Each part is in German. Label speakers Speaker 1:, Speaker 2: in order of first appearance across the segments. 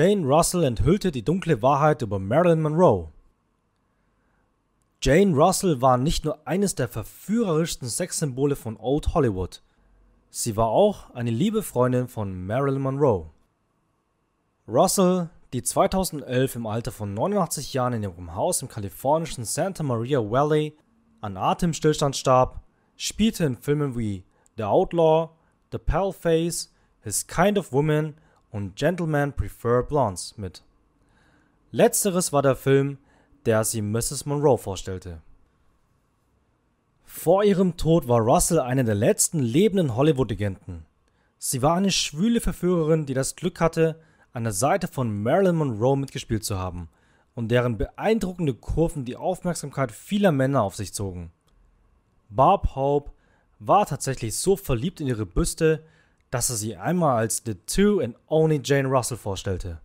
Speaker 1: Jane Russell enthüllte die dunkle Wahrheit über Marilyn Monroe. Jane Russell war nicht nur eines der verführerischsten Sexsymbole von Old Hollywood, sie war auch eine liebe Freundin von Marilyn Monroe. Russell, die 2011 im Alter von 89 Jahren in ihrem Haus im kalifornischen Santa Maria Valley an Atemstillstand starb, spielte in Filmen wie The Outlaw, The Pale Face, His Kind of Woman und Gentlemen Prefer Blondes mit. Letzteres war der Film, der sie Mrs. Monroe vorstellte. Vor ihrem Tod war Russell eine der letzten lebenden Hollywood-Legenden. Sie war eine schwüle Verführerin, die das Glück hatte, an der Seite von Marilyn Monroe mitgespielt zu haben und deren beeindruckende Kurven die Aufmerksamkeit vieler Männer auf sich zogen. Barb Hope war tatsächlich so verliebt in ihre Büste, dass er sie einmal als The Two and Only Jane Russell vorstellte.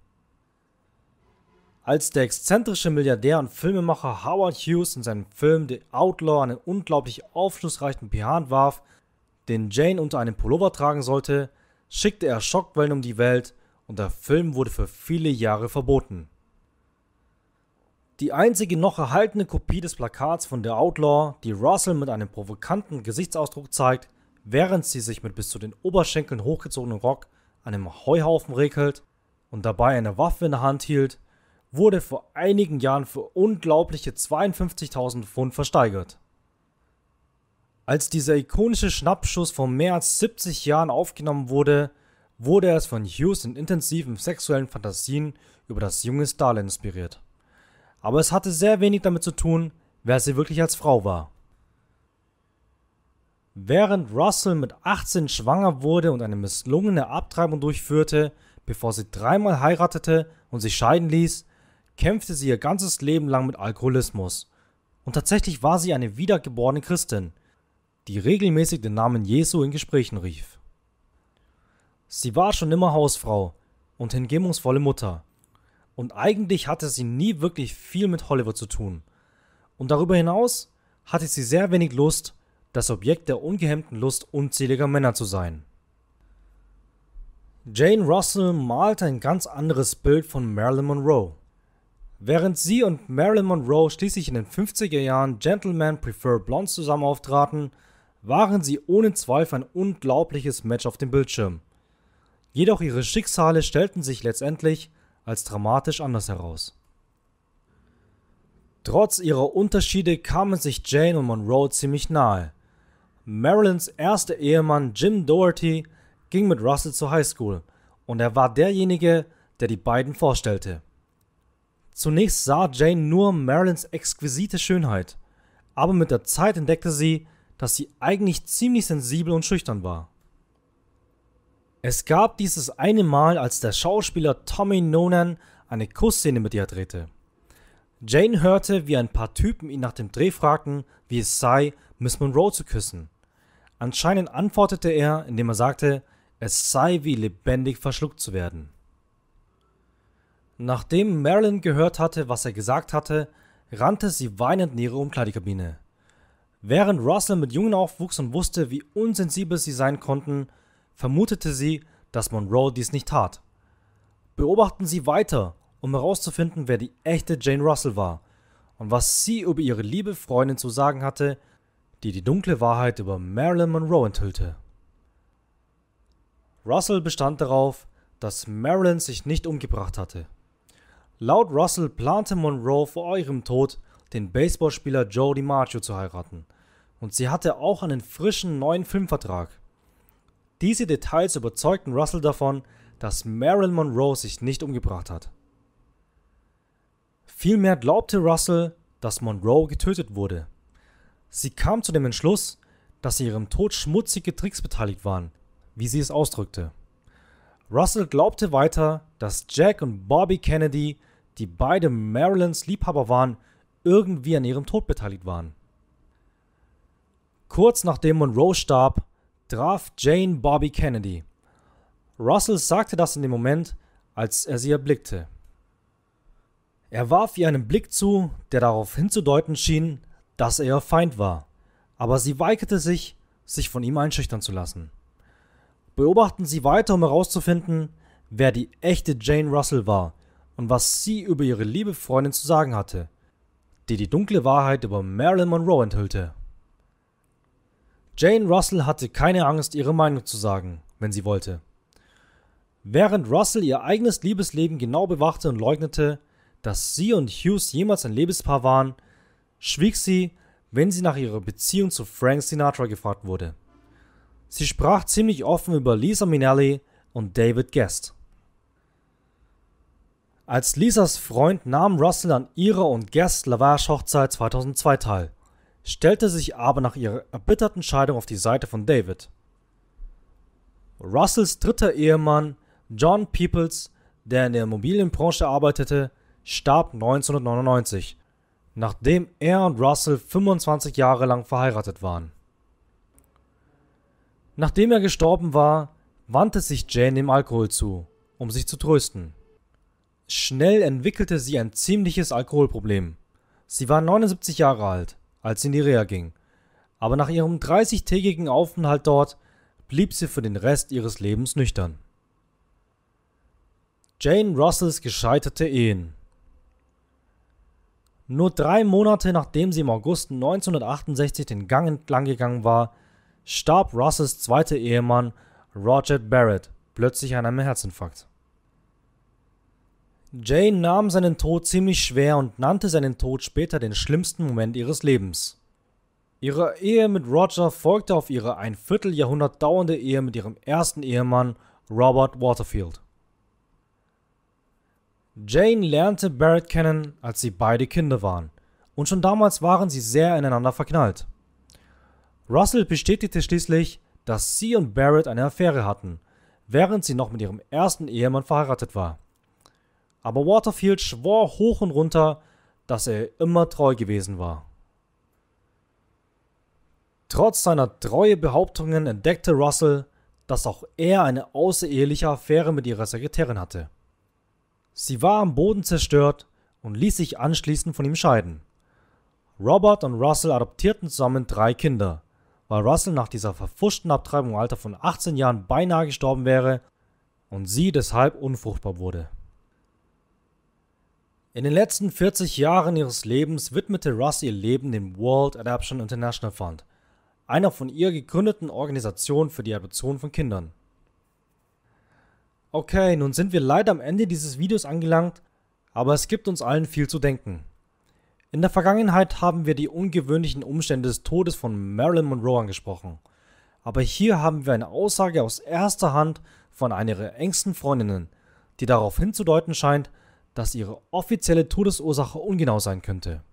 Speaker 1: Als der exzentrische Milliardär und Filmemacher Howard Hughes in seinem Film The Outlaw einen unglaublich aufschlussreichen PH entwarf, den Jane unter einem Pullover tragen sollte, schickte er Schockwellen um die Welt und der Film wurde für viele Jahre verboten. Die einzige noch erhaltene Kopie des Plakats von The Outlaw, die Russell mit einem provokanten Gesichtsausdruck zeigt, während sie sich mit bis zu den Oberschenkeln hochgezogenem Rock an einem Heuhaufen regelt und dabei eine Waffe in der Hand hielt, wurde vor einigen Jahren für unglaubliche 52.000 Pfund versteigert. Als dieser ikonische Schnappschuss vor mehr als 70 Jahren aufgenommen wurde, wurde es von Hughes in intensiven sexuellen Fantasien über das junge Starlet inspiriert. Aber es hatte sehr wenig damit zu tun, wer sie wirklich als Frau war. Während Russell mit 18 schwanger wurde und eine misslungene Abtreibung durchführte, bevor sie dreimal heiratete und sich scheiden ließ, kämpfte sie ihr ganzes Leben lang mit Alkoholismus. Und tatsächlich war sie eine wiedergeborene Christin, die regelmäßig den Namen Jesu in Gesprächen rief. Sie war schon immer Hausfrau und hingebungsvolle Mutter. Und eigentlich hatte sie nie wirklich viel mit Hollywood zu tun. Und darüber hinaus hatte sie sehr wenig Lust, das Objekt der ungehemmten Lust unzähliger Männer zu sein. Jane Russell malte ein ganz anderes Bild von Marilyn Monroe. Während sie und Marilyn Monroe schließlich in den 50er Jahren Gentlemen Prefer Blondes zusammen auftraten, waren sie ohne Zweifel ein unglaubliches Match auf dem Bildschirm. Jedoch ihre Schicksale stellten sich letztendlich als dramatisch anders heraus. Trotz ihrer Unterschiede kamen sich Jane und Monroe ziemlich nahe. Marilyns erster Ehemann Jim Doherty ging mit Russell zur Highschool und er war derjenige, der die beiden vorstellte. Zunächst sah Jane nur Marilyns exquisite Schönheit, aber mit der Zeit entdeckte sie, dass sie eigentlich ziemlich sensibel und schüchtern war. Es gab dieses eine Mal, als der Schauspieler Tommy Nonan eine Kussszene mit ihr drehte. Jane hörte, wie ein paar Typen ihn nach dem Dreh fragten, wie es sei, Miss Monroe zu küssen. Anscheinend antwortete er, indem er sagte, es sei wie lebendig verschluckt zu werden. Nachdem Marilyn gehört hatte, was er gesagt hatte, rannte sie weinend in ihre Umkleidekabine. Während Russell mit Jungen aufwuchs und wusste, wie unsensibel sie sein konnten, vermutete sie, dass Monroe dies nicht tat. Beobachten sie weiter, um herauszufinden, wer die echte Jane Russell war und was sie über ihre liebe Freundin zu sagen hatte, die die dunkle Wahrheit über Marilyn Monroe enthüllte. Russell bestand darauf, dass Marilyn sich nicht umgebracht hatte. Laut Russell plante Monroe vor ihrem Tod, den Baseballspieler Joe DiMaggio zu heiraten, und sie hatte auch einen frischen neuen Filmvertrag. Diese Details überzeugten Russell davon, dass Marilyn Monroe sich nicht umgebracht hat. Vielmehr glaubte Russell, dass Monroe getötet wurde, Sie kam zu dem Entschluss, dass sie ihrem Tod schmutzige Tricks beteiligt waren, wie sie es ausdrückte. Russell glaubte weiter, dass Jack und Bobby Kennedy, die beide Marilyns Liebhaber waren, irgendwie an ihrem Tod beteiligt waren. Kurz nachdem Monroe starb, traf Jane Bobby Kennedy. Russell sagte das in dem Moment, als er sie erblickte. Er warf ihr einen Blick zu, der darauf hinzudeuten schien, dass er ihr Feind war, aber sie weigerte sich, sich von ihm einschüchtern zu lassen. Beobachten Sie weiter, um herauszufinden, wer die echte Jane Russell war und was sie über ihre liebe Freundin zu sagen hatte, die die dunkle Wahrheit über Marilyn Monroe enthüllte. Jane Russell hatte keine Angst, ihre Meinung zu sagen, wenn sie wollte. Während Russell ihr eigenes Liebesleben genau bewachte und leugnete, dass sie und Hughes jemals ein Liebespaar waren, schwieg sie, wenn sie nach ihrer Beziehung zu Frank Sinatra gefragt wurde. Sie sprach ziemlich offen über Lisa Minnelli und David Guest. Als Lisas Freund nahm Russell an ihrer und Guest Lavage Hochzeit 2002 teil, stellte sich aber nach ihrer erbitterten Scheidung auf die Seite von David. Russells dritter Ehemann, John Peoples, der in der Immobilienbranche arbeitete, starb 1999 nachdem er und Russell 25 Jahre lang verheiratet waren. Nachdem er gestorben war, wandte sich Jane dem Alkohol zu, um sich zu trösten. Schnell entwickelte sie ein ziemliches Alkoholproblem. Sie war 79 Jahre alt, als sie in die Reha ging, aber nach ihrem 30-tägigen Aufenthalt dort blieb sie für den Rest ihres Lebens nüchtern. Jane Russells gescheiterte Ehen nur drei Monate nachdem sie im August 1968 den Gang entlang gegangen war, starb Russes zweiter Ehemann Roger Barrett plötzlich an einem Herzinfarkt. Jane nahm seinen Tod ziemlich schwer und nannte seinen Tod später den schlimmsten Moment ihres Lebens. Ihre Ehe mit Roger folgte auf ihre ein Vierteljahrhundert dauernde Ehe mit ihrem ersten Ehemann Robert Waterfield. Jane lernte Barrett kennen, als sie beide Kinder waren, und schon damals waren sie sehr ineinander verknallt. Russell bestätigte schließlich, dass sie und Barrett eine Affäre hatten, während sie noch mit ihrem ersten Ehemann verheiratet war. Aber Waterfield schwor hoch und runter, dass er immer treu gewesen war. Trotz seiner treue Behauptungen entdeckte Russell, dass auch er eine außereheliche Affäre mit ihrer Sekretärin hatte. Sie war am Boden zerstört und ließ sich anschließend von ihm scheiden. Robert und Russell adoptierten zusammen drei Kinder. Weil Russell nach dieser verfuschten Abtreibung im Alter von 18 Jahren beinahe gestorben wäre und sie deshalb unfruchtbar wurde. In den letzten 40 Jahren ihres Lebens widmete Russ ihr Leben dem World Adoption International Fund, einer von ihr gegründeten Organisation für die Adoption von Kindern. Okay, nun sind wir leider am Ende dieses Videos angelangt, aber es gibt uns allen viel zu denken. In der Vergangenheit haben wir die ungewöhnlichen Umstände des Todes von Marilyn Monroe angesprochen. Aber hier haben wir eine Aussage aus erster Hand von einer ihrer engsten Freundinnen, die darauf hinzudeuten scheint, dass ihre offizielle Todesursache ungenau sein könnte.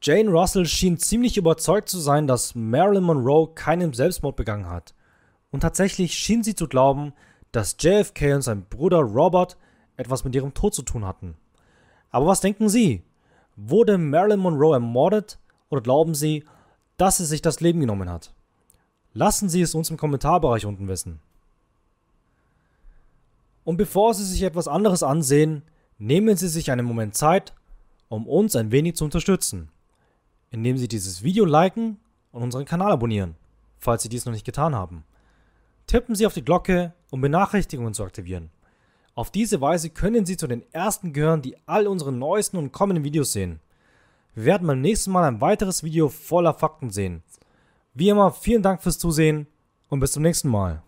Speaker 1: Jane Russell schien ziemlich überzeugt zu sein, dass Marilyn Monroe keinen Selbstmord begangen hat. Und tatsächlich schien sie zu glauben, dass JFK und sein Bruder Robert etwas mit ihrem Tod zu tun hatten. Aber was denken Sie? Wurde Marilyn Monroe ermordet oder glauben Sie, dass sie sich das Leben genommen hat? Lassen Sie es uns im Kommentarbereich unten wissen. Und bevor Sie sich etwas anderes ansehen, nehmen Sie sich einen Moment Zeit, um uns ein wenig zu unterstützen, indem Sie dieses Video liken und unseren Kanal abonnieren, falls Sie dies noch nicht getan haben tippen Sie auf die Glocke, um Benachrichtigungen zu aktivieren. Auf diese Weise können Sie zu den ersten gehören, die all unsere neuesten und kommenden Videos sehen. Wir werden beim nächsten Mal ein weiteres Video voller Fakten sehen. Wie immer, vielen Dank fürs Zusehen und bis zum nächsten Mal.